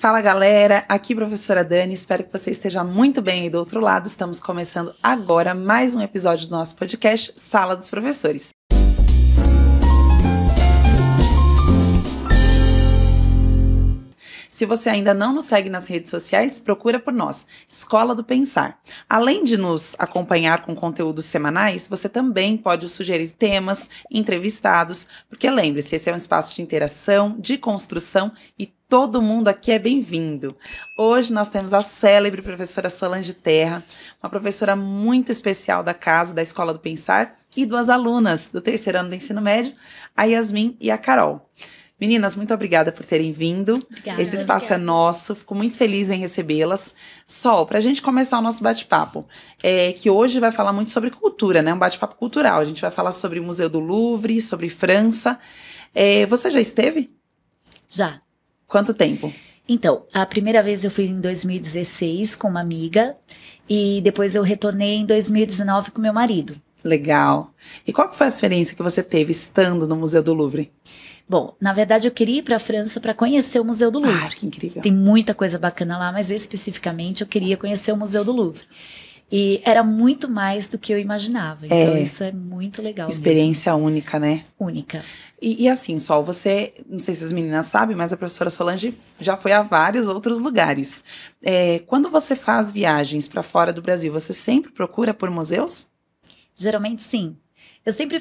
Fala galera, aqui professora Dani, espero que você esteja muito bem aí do outro lado. Estamos começando agora mais um episódio do nosso podcast Sala dos Professores. Se você ainda não nos segue nas redes sociais, procura por nós, Escola do Pensar. Além de nos acompanhar com conteúdos semanais, você também pode sugerir temas, entrevistados, porque lembre-se, esse é um espaço de interação, de construção e Todo mundo aqui é bem-vindo. Hoje nós temos a célebre professora Solange Terra, uma professora muito especial da casa, da Escola do Pensar, e duas alunas do terceiro ano do ensino médio, a Yasmin e a Carol. Meninas, muito obrigada por terem vindo. Obrigada, Esse espaço é obrigada. é nosso. Fico muito feliz em recebê-las. Sol, para a gente começar o nosso bate-papo, é, que hoje vai falar muito sobre cultura, né? Um bate-papo cultural. A gente vai falar sobre o Museu do Louvre, sobre França. É, você já esteve? Já. Quanto tempo? Então, a primeira vez eu fui em 2016 com uma amiga e depois eu retornei em 2019 com meu marido. Legal. E qual foi a experiência que você teve estando no Museu do Louvre? Bom, na verdade eu queria ir para a França para conhecer o Museu do Louvre. Ah, que incrível. Tem muita coisa bacana lá, mas especificamente eu queria conhecer o Museu do Louvre. E era muito mais do que eu imaginava. Então, é, isso é muito legal. Experiência mesmo. única, né? Única. E, e, assim, Sol, você, não sei se as meninas sabem, mas a professora Solange já foi a vários outros lugares. É, quando você faz viagens para fora do Brasil, você sempre procura por museus? Geralmente sim. Eu sempre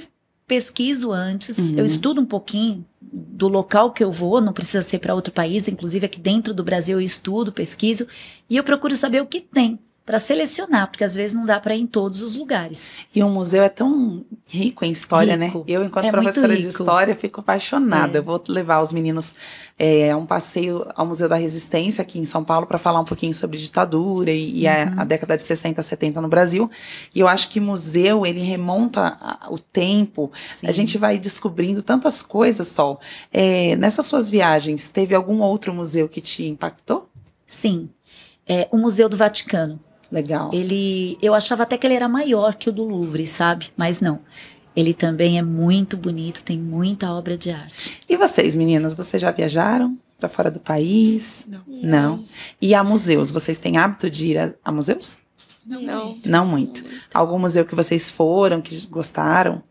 pesquiso antes, uhum. eu estudo um pouquinho do local que eu vou, não precisa ser para outro país, inclusive aqui dentro do Brasil eu estudo, pesquiso, e eu procuro saber o que tem para selecionar, porque às vezes não dá para ir em todos os lugares. E um museu é tão rico em história, né? rico. né? Eu, enquanto é professora de história, fico apaixonada. É. Eu vou levar os meninos é, a um passeio ao Museu da Resistência aqui em São Paulo para falar um pouquinho sobre ditadura e, e uhum. a, a, década de 60, 70 no Brasil. E eu acho que museu, ele remonta o tempo. Sim. A gente vai descobrindo tantas coisas, Sol. É, nessas suas viagens, teve algum outro museu que te impactou? Sim. É, o Museu do Vaticano Legal. Ele, eu achava até que ele era maior que o do Louvre, sabe? Mas não. Ele também é muito bonito, tem muita obra de arte. E vocês, meninas, vocês já viajaram para fora do país? Não. Não. E a museus, vocês têm hábito de ir a, a museus? Não. Não, não muito. Não muito. Algum museu que vocês foram, que gostaram?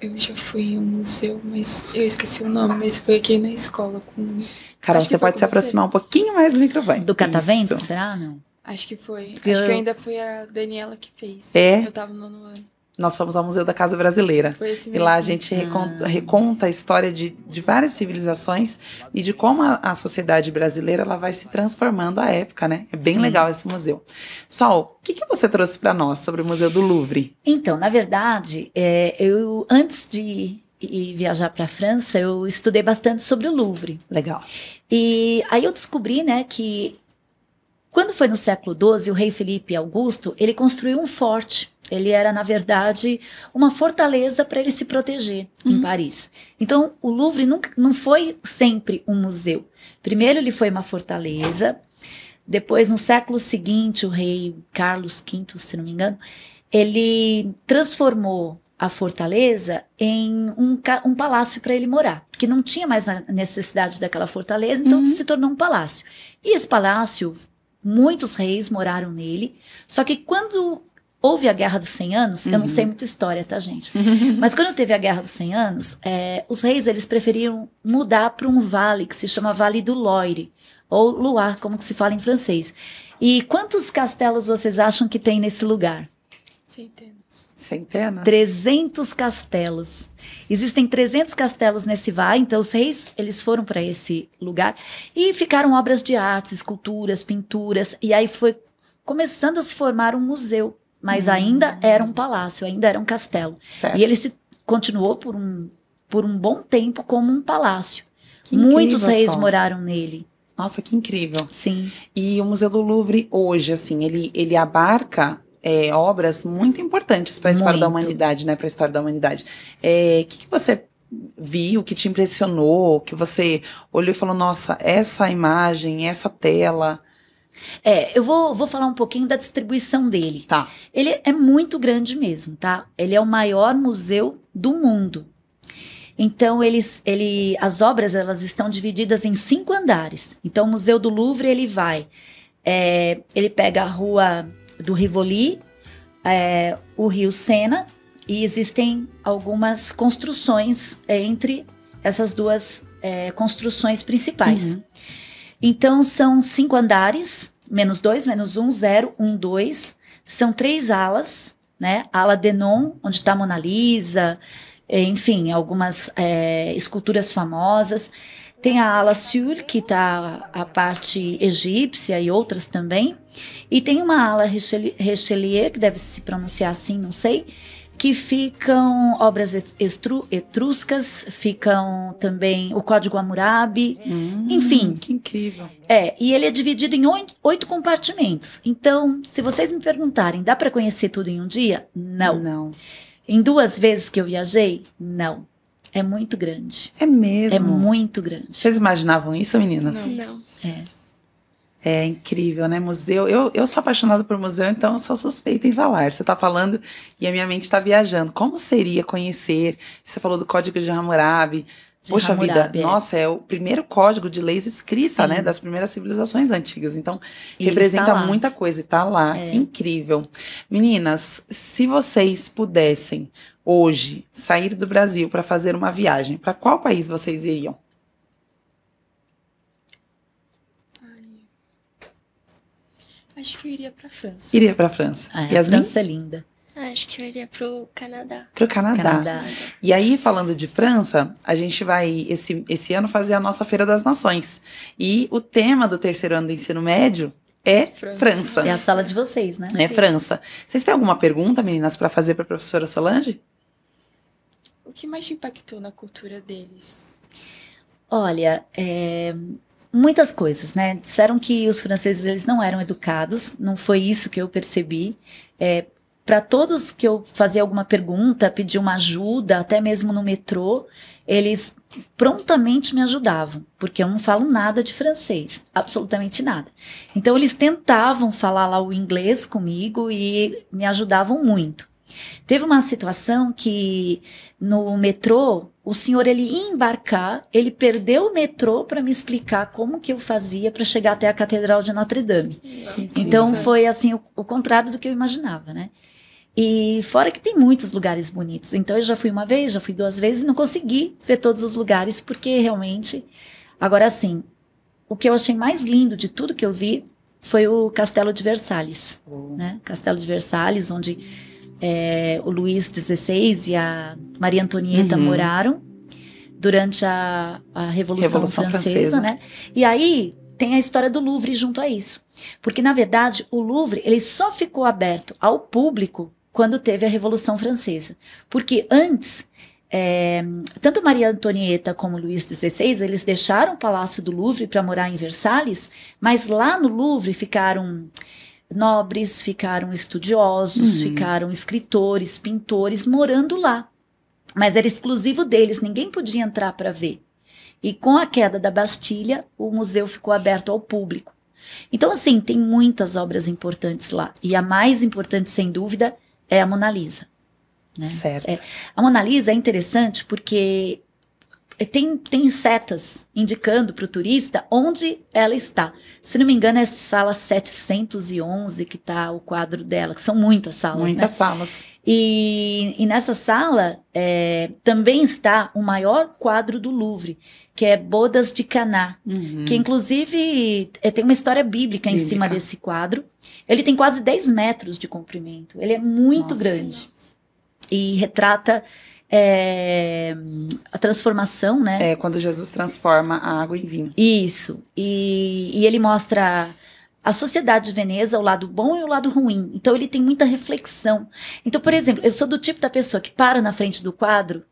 Eu já fui em um museu, mas eu esqueci o nome, mas foi aqui na escola com. Cara, Acho você pode se aproximar você. um pouquinho mais do microfone. Do catavento, Isso. será? Não. Acho que foi. Acho eu... que ainda foi a Daniela que fez. É? Eu tava no ano. Nós fomos ao Museu da Casa Brasileira. Foi esse mesmo. E lá a gente ah. reconta, reconta, a história de, de várias civilizações e de como a, a sociedade brasileira ela vai se transformando à época, né? É bem Sim. legal esse museu. Sol, o que, que você trouxe para nós sobre o Museu do Louvre? Então, na verdade, é, eu antes de e viajar para a França, eu estudei bastante sobre o Louvre. Legal. E aí eu descobri, né, que quando foi no século XII, o rei Felipe Augusto, ele construiu um forte. Ele era, na verdade, uma fortaleza para ele se proteger uhum. em Paris. Então, o Louvre nunca, não foi sempre um museu. Primeiro, ele foi uma fortaleza. Depois, no século seguinte, o rei Carlos V, se não me engano, ele transformou a fortaleza em um, um palácio para ele morar, porque não tinha mais a necessidade daquela fortaleza, então uhum. se tornou um palácio. E esse palácio Muitos reis moraram nele. Só que quando houve a Guerra dos 100 Anos, uhum. eu não sei uhum. muita história, tá, gente? Mas quando teve a Guerra dos 100 Anos, é, os reis eles preferiram mudar para um vale que se chama Vale do Loire, ou Loire, como se fala em francês. E quantos castelos vocês acham que tem nesse lugar? Centenas. Centenas? trezentos castelos. Existem 300 castelos nesse vale, então os reis, eles foram para esse lugar e ficaram obras de artes, esculturas, pinturas, e aí foi começando a se formar um museu, mas hum. ainda era um palácio, ainda era um castelo. Certo. E ele se continuou por um, por um bom tempo como um palácio. Que Muitos reis só. moraram nele. Nossa, que incrível. Sim. E o Museu do Louvre hoje, assim, ele, ele abarca é, obras muito importantes para a né, história da humanidade, né? Para a história da humanidade. O é, que, que você viu, que te impressionou, que você olhou e falou, nossa, essa imagem, essa tela. É, eu vou, vou falar um pouquinho da distribuição dele. Tá. Ele é muito grande mesmo, tá? Ele é o maior museu do mundo. Então, eles, ele, as obras elas estão divididas em cinco andares. Então, o Museu do Louvre, ele vai... É, ele pega a rua do Rivoli, é, o rio Sena, e existem algumas construções é, entre essas duas é, construções principais. Uhum. Então, são cinco andares, menos dois, menos um, zero, um, dois. São três alas, né? A ala Denon, onde está Mona Lisa, é, enfim, algumas é, esculturas famosas. Tem a ala sur, que está a parte egípcia e outras também. E tem uma ala Richelieu, que deve se pronunciar assim, não sei, que ficam obras estru, etruscas, ficam também o Código Hammurabi, hum, enfim. Que incrível. É, e ele é dividido em oito, oito compartimentos. Então, se vocês me perguntarem, dá para conhecer tudo em um dia? Não. Não. Em duas vezes que eu viajei, não. É muito grande. É mesmo? É muito grande. Vocês imaginavam isso, meninas? Não. não. É. É incrível, né? Museu. Eu, eu sou apaixonada por museu, então sou suspeita em falar. Você está falando e a minha mente está viajando. Como seria conhecer? Você falou do Código de Hammurabi, Poxa Hammurabi, vida, nossa, é o primeiro código de leis escrita, né, Sim. né? Das primeiras civilizações antigas. Então, e representa tá muita coisa e tá lá. É. Que incrível. Meninas, se vocês pudessem hoje sair do Brasil para fazer uma viagem, para qual país vocês iriam? Acho que eu iria para França. Iria para França. Ah, é, a França é linda. Ah, acho que eu iria pro Canadá. Pro Canadá. Canadá. E aí, falando de França, a gente vai esse, esse ano fazer a nossa Feira das Nações. E o tema do terceiro ano do ensino médio é França. França. É a sala de vocês, né? É Sim. França. Vocês têm alguma pergunta, meninas, para fazer para a professora Solange? O que mais te impactou na cultura deles? Olha, é, muitas coisas, né? Disseram que os franceses eles não eram educados, não foi isso que eu percebi. É, para todos que eu fazia alguma pergunta, pedia uma ajuda, até mesmo no metrô, eles prontamente me ajudavam, porque eu não falo nada de francês, absolutamente nada. Então eles tentavam falar lá o inglês comigo e me ajudavam muito. Teve uma situação que no metrô, o senhor ele ia embarcar, ele perdeu o metrô para me explicar como que eu fazia para chegar até a Catedral de Notre Dame. Que então foi assim o, o contrário do que eu imaginava, né? E fora que tem muitos lugares bonitos. Então eu já fui uma vez, já fui duas vezes e não consegui ver todos os lugares porque realmente. Agora sim, o que eu achei mais lindo de tudo que eu vi foi o Castelo de Versalhes, uhum. né? Castelo de Versalhes, onde é, o Luís XVI e a Maria Antonieta uhum. moraram durante a, a Revolução, Revolução Francesa, Francesa, né? E aí tem a história do Louvre junto a isso, porque na verdade o Louvre ele só ficou aberto ao público quando teve a Revolução Francesa. Porque antes, é, tanto Maria Antonieta como Luís XVI, eles deixaram o Palácio do Louvre para morar em Versalhes, mas lá no Louvre ficaram nobres, ficaram estudiosos, uhum. ficaram escritores, pintores morando lá. Mas era exclusivo deles, ninguém podia entrar para ver. E com a queda da Bastilha, o museu ficou aberto ao público. Então, assim, tem muitas obras importantes lá. E a mais importante, sem dúvida, é a Mona Lisa. Né? Certo. É, a Mona Lisa é interessante porque é, tem, tem setas indicando para o turista onde ela está. Se não me engano, é sala 711 que está o quadro dela, que são muitas salas. Né? Muitas né? salas. E, e, nessa sala é, também está o maior quadro do Louvre, que é Bodas de Caná, uhum. que inclusive é, tem uma história bíblica, bíblica, em cima desse quadro. Ele tem quase 10 metros de comprimento, ele é muito Nossa. grande e retrata é, a transformação, né? É, quando Jesus transforma a água em vinho. Isso. E, e ele mostra a sociedade de Veneza, o lado bom e o lado ruim. Então ele tem muita reflexão. Então, por exemplo, eu sou do tipo da pessoa que para na frente do quadro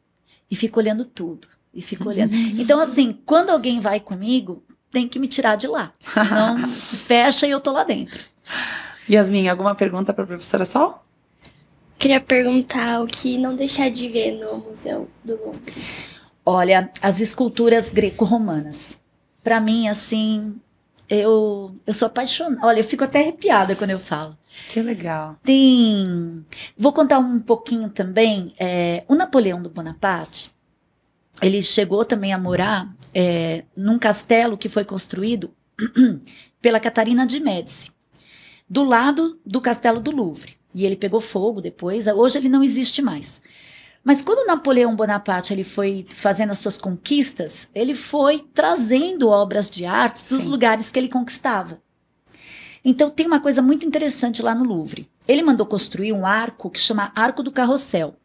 e fica olhando tudo. E fica olhando. Uhum. Então, assim, quando alguém vai comigo, tem que me tirar de lá. Senão fecha e eu tô lá dentro. Yasmin, alguma pergunta para a professora Sol? queria perguntar o que não deixar de ver no Museu do Louvre. Olha, as esculturas greco-romanas. Para mim, assim, eu, eu sou apaixonada. Olha, eu fico até arrepiada quando eu falo. Que legal. Tem. Vou contar um pouquinho também. É, o Napoleão do Bonaparte, ele chegou também a morar é, num castelo que foi construído pela Catarina de Médici, do lado do Castelo do Louvre e ele pegou fogo depois. Hoje ele não existe mais. Mas quando Napoleão Bonaparte ele foi fazendo as suas conquistas, ele foi trazendo obras de arte dos Sim. lugares que ele conquistava. Então tem uma coisa muito interessante lá no Louvre. Ele mandou construir um arco que chama Arco do Carrossel.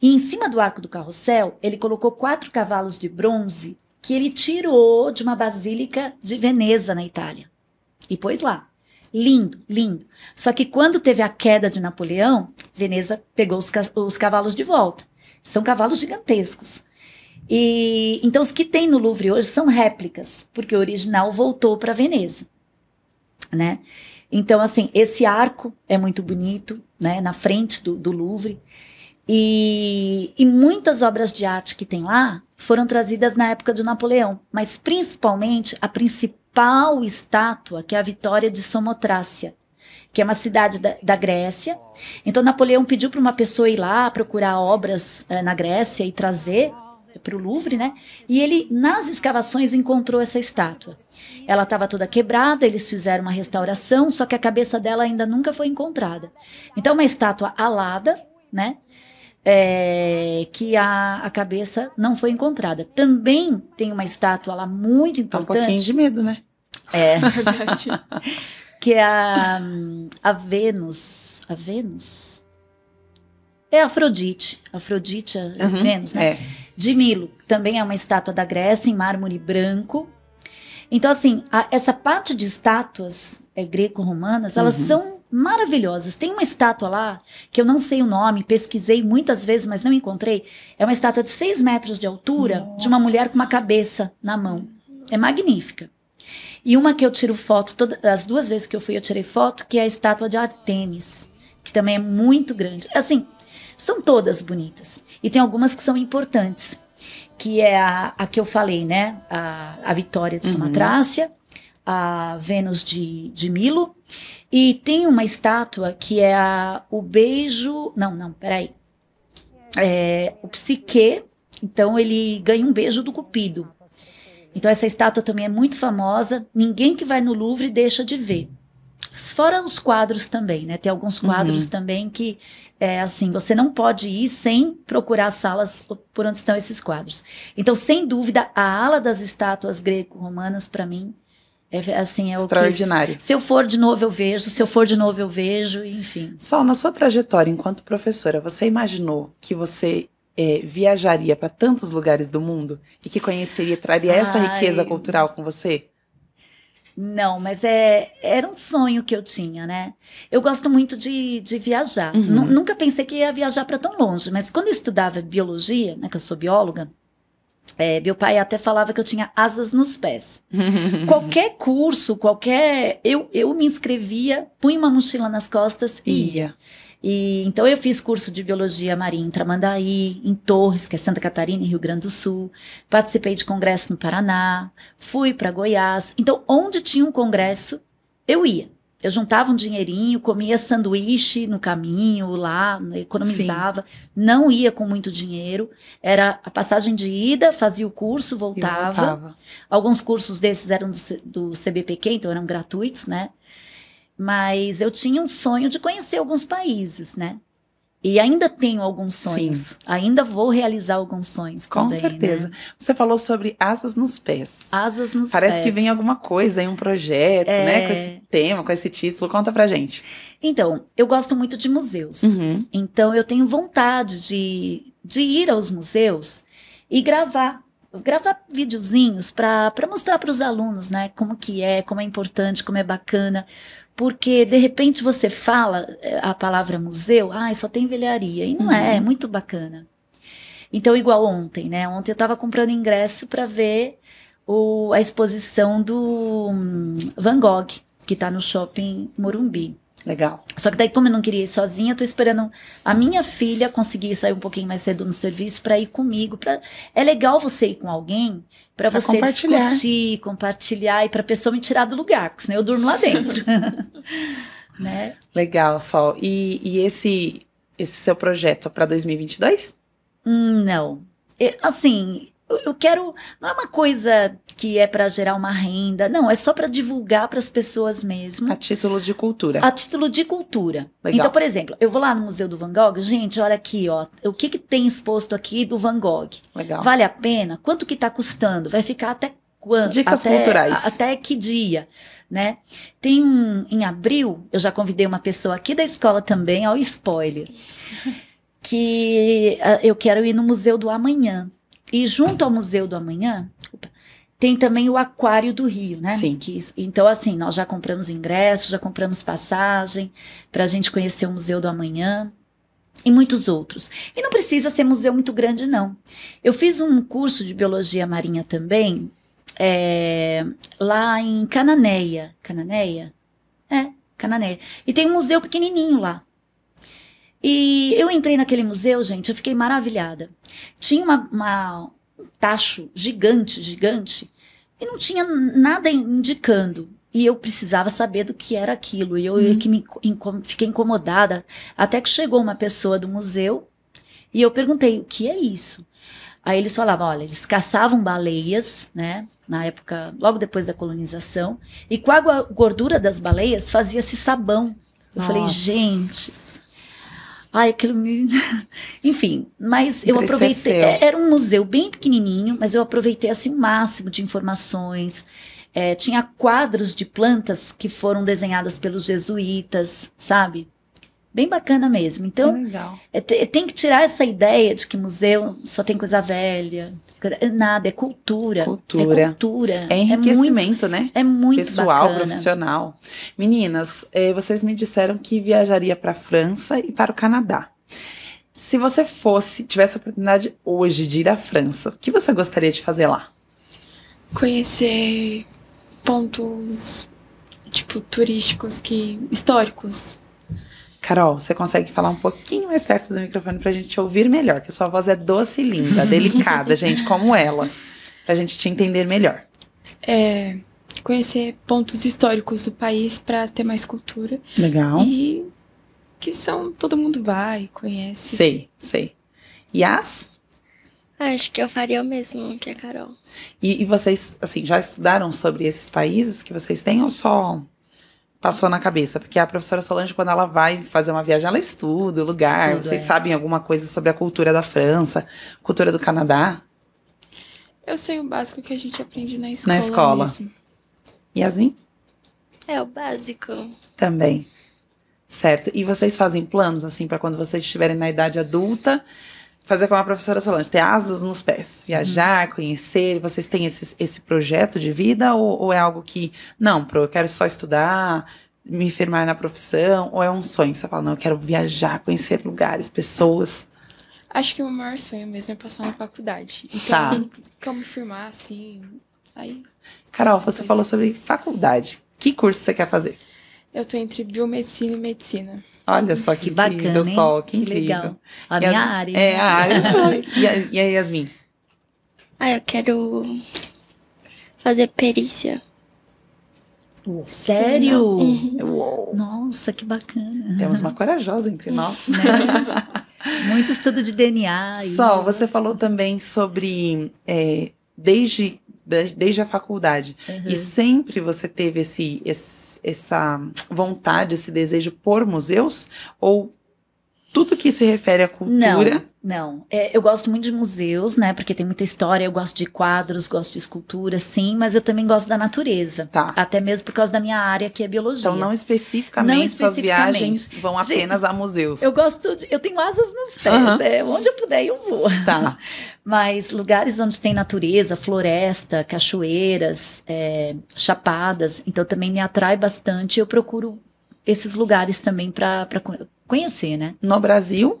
E em cima do Arco do Carrossel, ele colocou quatro cavalos de bronze que ele tirou de uma basílica de Veneza, na Itália. E pôs lá. Lindo, lindo. Só que quando teve a queda de Napoleão, Veneza pegou os, os cavalos de volta. São cavalos gigantescos. E então os que tem no Louvre hoje são réplicas, porque o original voltou para Veneza, né? Então assim, esse arco é muito bonito, né, na frente do, do Louvre. E, e, muitas obras de arte que tem lá foram trazidas na época de Napoleão, mas principalmente a principal principal estátua, que é a Vitória de Somotrácia, que é uma cidade da, da Grécia. Então, Napoleão pediu para uma pessoa ir lá procurar obras é, na Grécia e trazer para o Louvre, né? E ele, nas escavações, encontrou essa estátua. Ela estava toda quebrada, eles fizeram uma restauração, só que a cabeça dela ainda nunca foi encontrada. Então, uma estátua alada, né? É, que a, a cabeça não foi encontrada. Também tem uma estátua lá muito importante. Dá um pouquinho de medo, né? É. verdade. que é a, a Vênus. A Vênus? É Afrodite. Afrodite, é uhum, Vênus, né? É. De Milo. Também é uma estátua da Grécia em mármore branco. Então, assim, a, essa parte de estátuas é, greco-romanas, elas uhum. são maravilhosas. Tem uma estátua lá, que eu não sei o nome, pesquisei muitas vezes, mas não encontrei. É uma estátua de 6 metros de altura Nossa. de uma mulher com uma cabeça na mão. É magnífica. E uma que eu tiro foto, as duas vezes que eu fui, eu tirei foto, que é a estátua de Artemis, que também é muito grande. Assim, são todas bonitas. E tem algumas que são importantes, que é a, a que eu falei, né? A, a Vitória de Sonatrácia, uhum. a Vênus de, de Milo. E tem uma estátua que é a, o beijo. Não, não, peraí. É, o Psique. Então ele ganha um beijo do Cupido. Então essa estátua também é muito famosa, ninguém que vai no Louvre deixa de ver. Fora os quadros também, né? Tem alguns quadros uhum. também que, é assim, você não pode ir sem procurar salas por onde estão esses quadros. Então, sem dúvida, a ala das estátuas greco-romanas, para mim, é assim, é Extraordinário. o que... Se eu for de novo, eu vejo. Se eu for de novo, eu vejo, enfim. Sal, na sua trajetória enquanto professora, você imaginou que você é, viajaria para tantos lugares do mundo e que conheceria, traria Ai. essa riqueza cultural com você? Não, mas é, era um sonho que eu tinha, né? Eu gosto muito de, de viajar. Uhum. Nunca pensei que ia viajar para tão longe, mas quando eu estudava biologia, né, que eu sou bióloga, é, meu pai até falava que eu tinha asas nos pés. qualquer curso, qualquer. Eu, eu me inscrevia, punha uma mochila nas costas e ia. ia. E então eu fiz curso de biologia marinha em Tramandaí, em Torres, que é Santa Catarina, em Rio Grande do Sul. Participei de congresso no Paraná, fui para Goiás. Então, onde tinha um congresso, eu ia. Eu juntava um dinheirinho, comia sanduíche no caminho lá, né, economizava, Sim. não ia com muito dinheiro. Era a passagem de ida, fazia o curso, voltava. voltava. Alguns cursos desses eram do, do CBPQ, então eram gratuitos, né? Mas eu tinha um sonho de conhecer alguns países, né? E ainda tenho alguns sonhos. Sim. Ainda vou realizar alguns sonhos. Com também, certeza. Né? Você falou sobre asas nos pés. Asas nos Parece pés. Parece que vem alguma coisa aí, um projeto, é... né? Com esse é. tema, com esse título. Conta pra gente. Então, eu gosto muito de museus. Uhum. Então, eu tenho vontade de, de ir aos museus e gravar. Gravar videozinhos para mostrar para os alunos, né? Como que é, como é importante, como é bacana porque de repente você fala eh, a palavra museu, ah, só tem velharia. E não uhum. é, é uhum. muito bacana. Então, igual ontem, né? Ontem eu estava comprando ingresso para ver o, a exposição do hum, Van Gogh, que está no shopping Morumbi. Legal. Só que daí, como eu não queria ir sozinha, eu tô esperando a minha filha conseguir sair um pouquinho mais cedo no serviço para ir comigo. Pra... É legal você ir com alguém para você compartilhar. discutir, compartilhar e para pessoa me tirar do lugar, porque senão eu durmo lá dentro. né? Legal, Sol. E, e esse, esse seu projeto é pra 2022? Hum, não. Eu, assim, eu quero. Não é uma coisa que é para gerar uma renda, não, é só para divulgar para as pessoas mesmo. A título de cultura. A título de cultura. Legal. Então, por exemplo, eu vou lá no Museu do Van Gogh, gente, olha aqui, ó, o que, que tem exposto aqui do Van Gogh? Legal. Vale a pena? Quanto que está custando? Vai ficar até quando? Dicas até, culturais. Até que dia, né? Tem um. Em abril, eu já convidei uma pessoa aqui da escola também, ao spoiler. que ah, eu quero ir no Museu do Amanhã. E junto ao Museu do Amanhã, tem também o Aquário do Rio, né? Sim. Que, então, assim, nós já compramos ingressos, já compramos passagem para a gente conhecer o Museu do Amanhã e muitos outros. E não precisa ser museu muito grande, não. Eu fiz um curso de biologia marinha também, é, lá em Cananéia. Cananéia? É, Cananéia. E tem um museu pequenininho lá. E eu entrei naquele museu, gente, eu fiquei maravilhada. Tinha uma, uma, um tacho gigante, gigante, e não tinha nada indicando. E eu precisava saber do que era aquilo. E eu, uhum. que me inco fiquei incomodada. Até que chegou uma pessoa do museu e eu perguntei: o que é isso? Aí eles falavam: olha, eles caçavam baleias, né? Na época, logo depois da colonização. E com a gordura das baleias fazia-se sabão. Eu Nossa. falei: gente Ai, aquilo me. Enfim, mas eu aproveitei. É, era um museu bem pequenininho, mas eu aproveitei assim o máximo de informações. É, tinha quadros de plantas que foram desenhadas pelos jesuítas, sabe? Bem bacana mesmo. Então, é, tem que tirar essa ideia de que museu só tem coisa velha. Nada, é cultura. Cultura. É, cultura. é enriquecimento, é muito, né? É muito Pessoal, bacana. profissional. Meninas, é, vocês me disseram que viajaria para a França e para o Canadá. Se você fosse, tivesse a oportunidade hoje de ir à França, o que você gostaria de fazer lá? Conhecer pontos, tipo, turísticos que históricos Carol, você consegue falar um pouquinho mais perto do microfone para a gente te ouvir melhor? Que sua voz é doce e linda, delicada, gente, como ela. Para a gente te entender melhor. É, conhecer pontos históricos do país para ter mais cultura. Legal. E que são. Todo mundo vai, conhece. Sei, sei. Yas? Ah, acho que eu faria o mesmo que a Carol. E, e vocês, assim, já estudaram sobre esses países que vocês têm ou só passou na cabeça? Porque a professora Solange, quando ela vai fazer uma viagem, ela estuda o lugar. Vocês é. sabem alguma coisa sobre a cultura da França, cultura do Canadá? Eu sei o básico que a gente aprende na escola. Na escola. Mesmo. Yasmin? É o básico. Também. Certo. E vocês fazem planos, assim, para quando vocês estiverem na idade adulta, fazer como a professora Solange, ter asas nos pés, viajar, uhum. conhecer. Vocês têm esse, esse projeto de vida ou, ou é algo que, não, pro, eu quero só estudar, me firmar na profissão, ou é um sonho? Você fala, não, eu quero viajar, conhecer lugares, pessoas. Acho que o meu maior sonho mesmo é passar na faculdade. Então, tá. como me firmar, assim, aí... Carol, você coisa. falou sobre faculdade. Que curso você quer fazer? Eu tô entre biomedicina e medicina. Olha só que, que incrível, bacana, Sol, que, que incrível. Legal. A minha área. É, né? a área. e, a, Yasmin? Ah, eu quero fazer perícia. Uou. Uh, sério? Uhum. Uou. Nossa, que bacana. Temos uma corajosa entre nós. né? Muito estudo de DNA. Sol, você falou também sobre é, desde, desde a faculdade. Uhum. E sempre você teve esse, esse essa vontade, esse desejo por museus? Ou tudo que se refere à cultura? Não. Não, é, eu gosto muito de museus, né? Porque tem muita história. Eu gosto de quadros, gosto de escultura, sim, mas eu também gosto da natureza. Tá. Até mesmo por causa da minha área, que é biologia. Então, não especificamente, não especificamente. suas viagens vão apenas Gente, a museus. Eu gosto, de, eu tenho asas nos pés. Uhum. É, onde eu puder, eu vou. Tá. mas lugares onde tem natureza, floresta, cachoeiras, é, chapadas, então também me atrai bastante. Eu procuro esses lugares também para conhecer, né? No Brasil,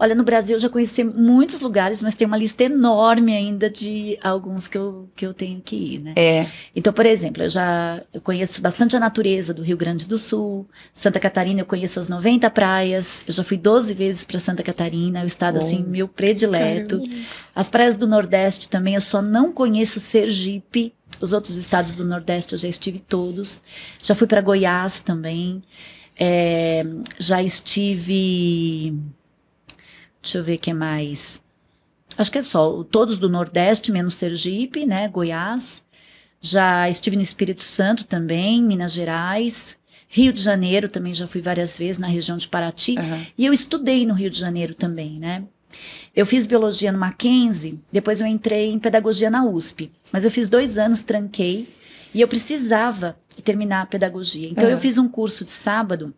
Olha, no Brasil eu já conheci muitos lugares, mas tem uma lista enorme ainda de alguns que eu, que eu tenho que ir, né? É. Então, por exemplo, eu já eu conheço bastante a natureza do Rio Grande do Sul, Santa Catarina, eu conheço as 90 praias, eu já fui 12 vezes para Santa Catarina, é o estado, assim, meu predileto. Caramba. As praias do Nordeste também, eu só não conheço Sergipe, os outros estados do Nordeste eu já estive todos. Já fui para Goiás também. É, já estive Deixa eu ver o que mais. Acho que é só. Todos do Nordeste, menos Sergipe, né? Goiás. Já estive no Espírito Santo também, Minas Gerais. Rio de Janeiro também já fui várias vezes na região de Paraty. Uhum. E eu estudei no Rio de Janeiro também, né? Eu fiz biologia no Mackenzie, depois eu entrei em pedagogia na USP. Mas eu fiz dois anos, tranquei, e eu precisava terminar a pedagogia. Então uhum. eu fiz um curso de sábado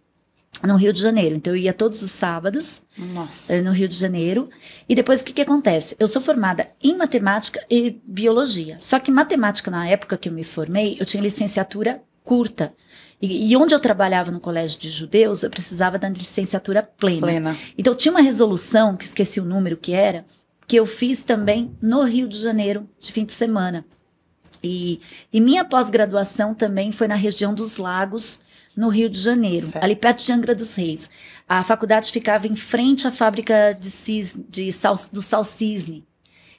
no Rio de Janeiro. Então eu ia todos os sábados Nossa. Eh, no Rio de Janeiro. E depois o que, que acontece? Eu sou formada em matemática e biologia. Só que matemática, na época que eu me formei, eu tinha licenciatura curta. E, e, onde eu trabalhava no colégio de judeus, eu precisava da licenciatura plena. plena. Então tinha uma resolução, que esqueci o número que era, que eu fiz também no Rio de Janeiro, de fim de semana. E, e minha pós-graduação também foi na região dos Lagos, no Rio de Janeiro, certo. ali perto de Angra dos Reis. A faculdade ficava em frente à fábrica de cis, de sal, do Sal Cisne.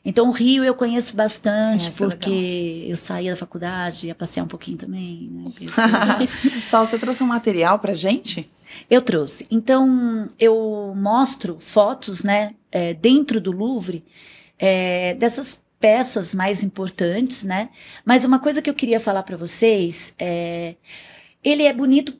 Então, o Rio eu conheço bastante, é porque é eu saía da faculdade, ia passear um pouquinho também. Né? Sal, você trouxe um material para gente? Eu trouxe. Então, eu mostro fotos, né, é, dentro do Louvre, é, dessas peças mais importantes, né? Mas uma coisa que eu queria falar para vocês é ele é bonito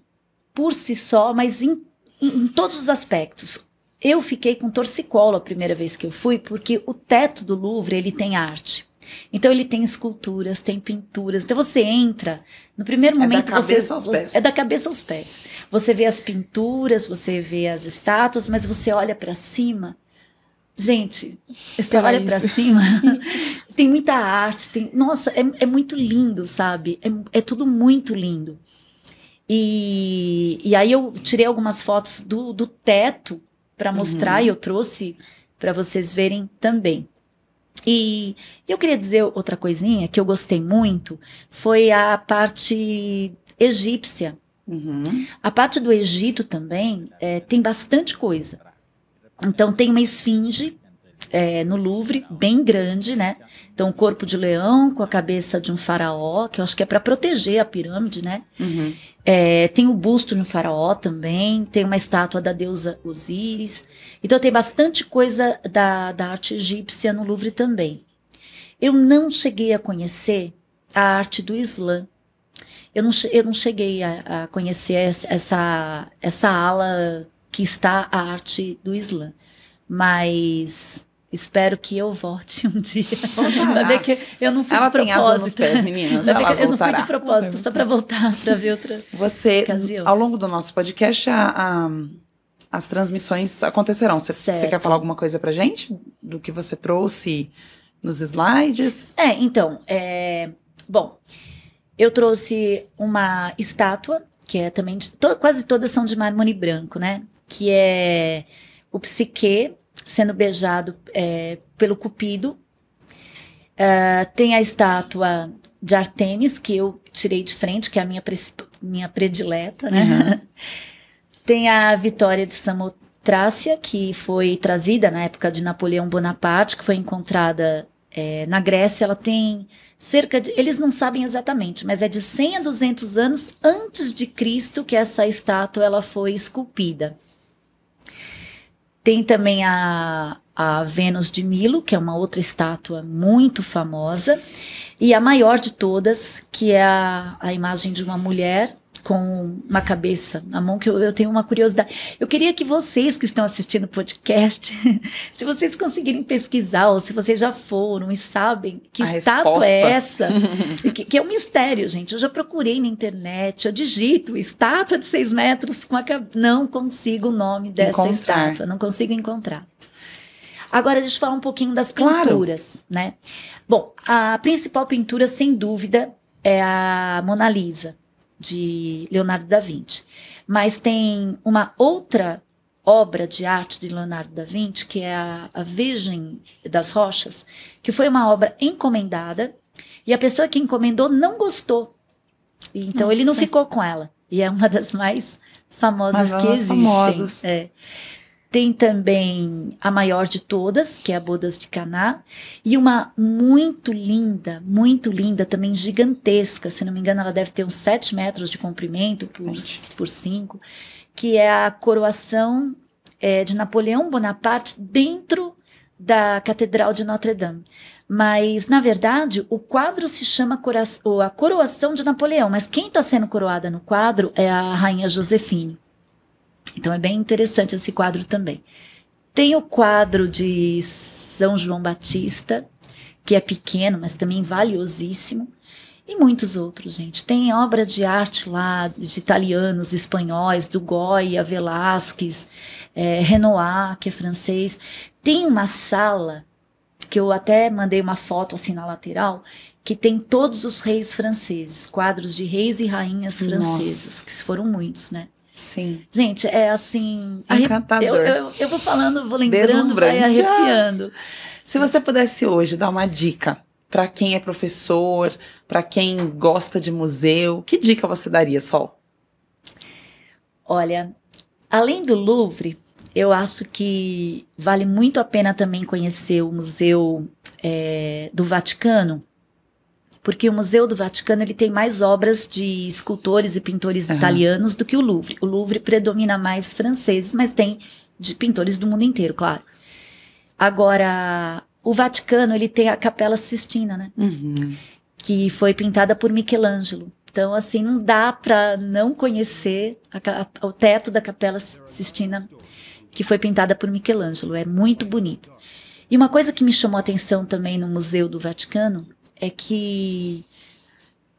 por si só, mas em, em, em todos os aspectos. Eu fiquei com torcicolo a primeira vez que eu fui, porque o teto do Louvre, ele tem arte. Então ele tem esculturas, tem pinturas. Então você entra, no primeiro momento é da cabeça você, aos pés. é da cabeça aos pés. Você vê as pinturas, você vê as estátuas, mas você olha para cima. Gente, você Era olha para cima tem muita arte, tem, nossa, é, é muito lindo, sabe? É, é tudo muito lindo. E, e aí eu tirei algumas fotos do, do teto para uhum. mostrar uhum. e eu trouxe para vocês verem também. E eu queria dizer outra coisinha que eu gostei muito foi a parte egípcia. Uhum. A parte do Egito também é, tem bastante coisa. Então tem uma esfinge é, no Louvre, bem grande, né? Então, o corpo de leão com a cabeça de um faraó, que eu acho que é para proteger a pirâmide, né? Uhum. É, tem o busto no faraó também, tem uma estátua da deusa Osíris. Então, tem bastante coisa da, da arte egípcia no Louvre também. Eu não cheguei a conhecer a arte do Islã. Eu não, eu não cheguei a, a conhecer essa, essa ala que está a arte do Islã. Mas Espero que eu volte um dia. Vai ver que eu não fui ela de propósito. Ela tem asa nos pés, meninas. ela eu não fui de propósito, só para voltar, para ver outra Você, ocasião. ao longo do nosso podcast, a, a, as transmissões acontecerão. Você, quer falar alguma coisa para gente? Do que você trouxe nos slides? É, então, é, bom, eu trouxe uma estátua, que é também, de, to, quase todas são de mármore branco, né? Que é o Psique, sendo beijado é, pelo Cupido. Uh, tem a estátua de Artemis, que eu tirei de frente, que é a minha, minha predileta, né? Uhum. tem a vitória de Samotrácia, que foi trazida na época de Napoleão Bonaparte, que foi encontrada é, na Grécia. Ela tem cerca de. Eles não sabem exatamente, mas é de 100 a 200 anos antes de Cristo que essa estátua ela foi esculpida. Tem também a, a Vênus de Milo, que é uma outra estátua muito famosa, e a maior de todas, que é a, a imagem de uma mulher com uma cabeça na mão, que eu, eu tenho uma curiosidade. Eu queria que vocês que estão assistindo o podcast, se vocês conseguirem pesquisar, ou se vocês já foram e sabem que A estátua resposta. é essa, que, que, é um mistério, gente. Eu já procurei na internet, eu digito estátua de seis metros com a cabeça. Não consigo o nome dessa encontrar. estátua, não consigo encontrar. Agora, deixa eu falar um pouquinho das pinturas, claro. né? Bom, a principal pintura, sem dúvida, é a Mona Lisa de Leonardo da Vinci. Mas tem uma outra obra de arte de Leonardo da Vinci, que é a, a Virgem das Rochas, que foi uma obra encomendada e a pessoa que encomendou não gostou. Então Nossa. ele não ficou com ela. E é uma das mais famosas que existem. Famosas. É. Tem também a maior de todas, que é a Bodas de Caná, e uma muito linda, muito linda, também gigantesca, se não me engano, ela deve ter uns 7 metros de comprimento por, cinco, 5, que é a coroação é, de Napoleão Bonaparte dentro da Catedral de Notre Dame. Mas, na verdade, o quadro se chama cora A Coroação de Napoleão, mas quem está sendo coroada no quadro é a Rainha Josefine. Então é bem interessante esse quadro também. Tem o quadro de São João Batista, que é pequeno, mas também valiosíssimo, e muitos outros, gente. Tem obra de arte lá de italianos, espanhóis, do Goya, Velázquez, é, Renoir, que é francês. Tem uma sala que eu até mandei uma foto assim na lateral, que tem todos os reis franceses, quadros de reis e rainhas francesas, Nossa. que foram muitos, né? Sim. Gente, é assim. Encantador. Eu, eu, eu vou falando, vou lembrando, vai arrepiando. Se você pudesse hoje dar uma dica para quem é professor, para quem gosta de museu, que dica você daria, Sol? Olha, além do Louvre, eu acho que vale muito a pena também conhecer o Museu é, do Vaticano, porque o Museu do Vaticano ele tem mais obras de escultores e pintores uhum. italianos do que o Louvre. O Louvre predomina mais franceses, mas tem de pintores do mundo inteiro, claro. Agora, o Vaticano ele tem a Capela Sistina, né? Uhum. Que foi pintada por Michelangelo. Então, assim, não dá para não conhecer a, a, o teto da Capela Sistina, que foi pintada por Michelangelo. É muito bonito. E uma coisa que me chamou a atenção também no Museu do Vaticano é que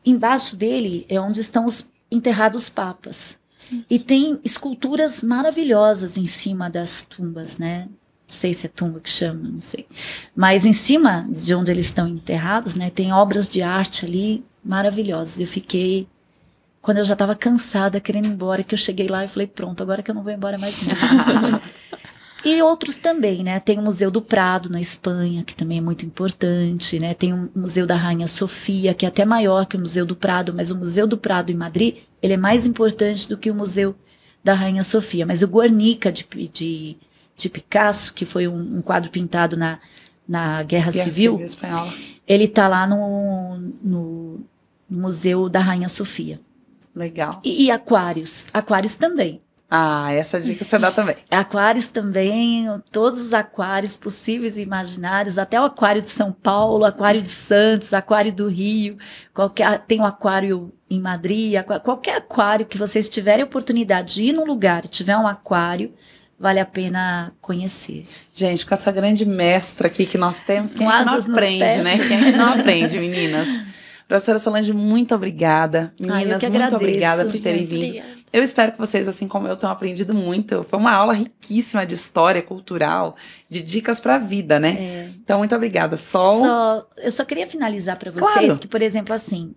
embaixo dele é onde estão os enterrados papas. E tem esculturas maravilhosas em cima das tumbas, né? Não sei se é tumba que chama, não sei. Mas em cima de onde eles estão enterrados, né, tem obras de arte ali maravilhosas. Eu fiquei quando eu já estava cansada, querendo ir embora, que eu cheguei lá e falei, pronto, agora que eu não vou embora mais não. E outros também, né? Tem o Museu do Prado, na Espanha, que também é muito importante, né? Tem o Museu da Rainha Sofia, que é até maior que o Museu do Prado, mas o Museu do Prado em Madrid, ele é mais importante do que o Museu da Rainha Sofia. Mas o Guernica de, de, de Picasso, que foi um, um quadro pintado na, na Guerra, Guerra Civil, Civil Espanhola. ele está lá no, no, no Museu da Rainha Sofia. Legal. E, e Aquários. Aquários também. Ah, essa dica você dá também. Aquários também, todos os aquários possíveis e imaginários, até o aquário de São Paulo, aquário de Santos, aquário do Rio, qualquer, tem o um aquário em Madrid, aquário, qualquer aquário que vocês tiverem oportunidade de ir num lugar e tiver um aquário, vale a pena conhecer. Gente, com essa grande mestra aqui que nós temos, quem é que não aprende, né? Quem é que não aprende, meninas? Professora Solange, muito obrigada. Ah, meninas, muito obrigada por terem vindo. Eu espero que vocês, assim como eu, tenham aprendido muito. Foi uma aula riquíssima de história cultural, de dicas para a vida, né? É. Então, muito obrigada, Sol. Só, eu só queria finalizar para vocês claro. que, por exemplo, assim,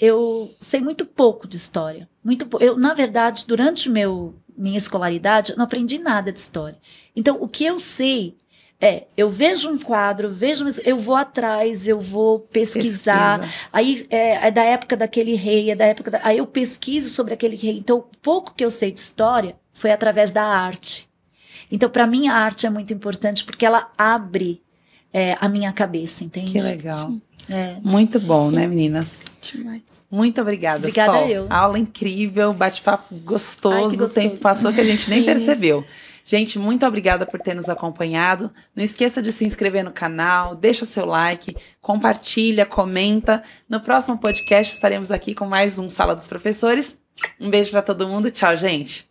eu sei muito pouco de história. Muito pou... eu, na verdade, durante meu minha escolaridade, eu não aprendi nada de história. Então, o que eu sei é, eu vejo um quadro, vejo, eu vou atrás, eu vou pesquisar. Pesquisa. Aí é, é, da época daquele rei, é da época. Da, aí eu pesquiso sobre aquele rei. Então, pouco que eu sei de história foi através da arte. Então, para mim, a arte é muito importante porque ela abre é, a minha cabeça, entende? Que legal. É. Muito bom, né, meninas? Demais. Muito obrigada, Obrigada Sol. eu. Aula incrível, bate-papo gostoso. Ai, gostoso. O tempo passou que a gente nem percebeu. Gente, muito obrigada por ter nos acompanhado. Não esqueça de se inscrever no canal, deixa seu like, compartilha, comenta. No próximo podcast estaremos aqui com mais um Sala dos Professores. Um beijo para todo mundo. Tchau, gente.